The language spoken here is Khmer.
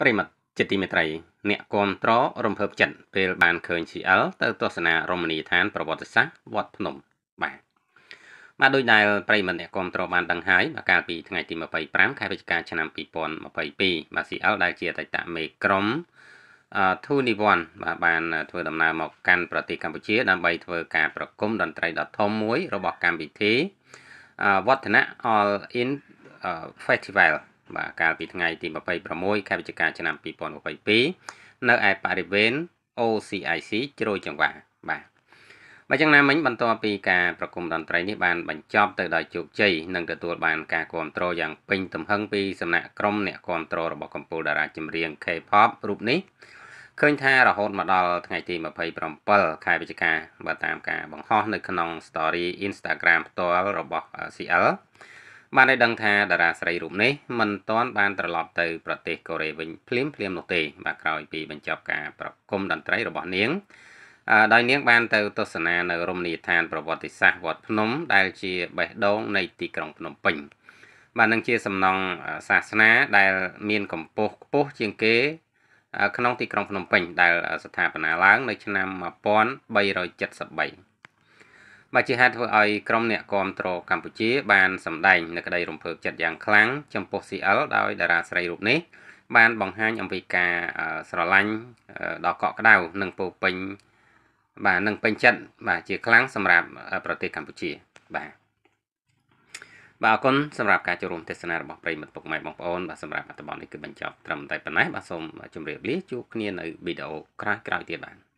ប្រិមត្តជាទីមេត្រីអ្នកគាំទ្ររំភើបចិត្តពេលបានឃើញ CL ទៅទស្សនារមណីយដ្ឋានប្រវត្តិសាស្ត្រវត្តភ្នំបាទបាទដោយដែលប្រិមត្តអ្នកគាំទ្របានដឹងហើយកាលពីថ្ងៃទី25ខែវិច្ឆិកាឆ្នាំ2022បាទ CL ដែលជាអតីតមេក្រុមអឺធូនីវ៉ាន់បាទបាន ធ្វើដំណើរមកកាន់ប្រទេសកម្ពុជាដើម្បីធ្វើការប្រគំតន្ត្រីដ៏ធំមួយរបស់កម្មវិធីវឌ្ឍនៈ All in Festival បាទកាលពីថ្ងៃទី26ខែវិច្ឆិកាឆ្នាំ2022នៅឯបរិវេណ OCIC ជ្រោយចង្វាបាទបើយ៉ាងណាមិញបន្ទាប់ពីការប្រគំតន្ត្រីនេះបានបញ្ចប់ទៅដោយជោគជ័យនិងទទួល បានការគ្រប់គ្រងយ៉ាងពេញទំហឹងពីសំណាក់ក្រុមអ្នកគ្រប់គ្រងរបស់កំពូលតារាចម្រៀង K-pop រូបនេះឃើញថារហូតមកដល់ថ្ងៃទី27ខែវិច្ឆិកាបើតាមការបង្ហោះនៅក្នុង Story Instagram ផ្ទាល់របស់ CL បានឲ្យដឹងថាតារាស្រីរូបនេះមិនទាន់បានត្រឡប់ទៅប្រទេសកូរ៉េវិញភ្លាមភ្លាមនោះទេបាទក្រោយពីបញ្ចប់ការប្រគំតន្ត្រីរបស់នាងដោយនាងបានទៅទស្សនានៅរមណីយដ្ឋានប្រវត្តិសាស្ត្រវត្តភ្នំដែលជាបេះដូងនៃទីក្រុងភ្នំពេញបាទនឹងជាសំណង់សាសនាដែលមានកម្ពស់ខ្ពស់ជាងគេ ក្នុងទីក្រុងភ្នំពេញដែលស្ថាបនាឡើងនៅឆ្នាំ1373បាទជាហេតុធ្វើឲ្យក្រុមអ្នកគាំទ្រ កម្ពុជាបានសម្ដែងនៅក្តី រំភើបចិត្តយ៉ាងខ្លាំងចំពោះ CL ដោយតារាស្រីរូបនេះ បានបង្ហាញអំពីការស្រឡាញ់ដល់កក់ក្ដៅនិងពោពេញបាទនិងពេញចិត្តបាទជាខ្លាំងសម្រាប់ប្រទេសកម្ពុជាបាទបាទអរគុណសម្រាប់ការចូលរួមទេសនារបស់ប្រិយមិត្តពុកម៉ែបងប្អូនបាទសម្រាប់អត្ថបទនេះគឺបញ្ចប់ត្រឹមតែប៉ុណ្ណេះបាទសូមជម្រាបលាជួបគ្នានៅវីដេអូក្រោយៗទៀតបាទ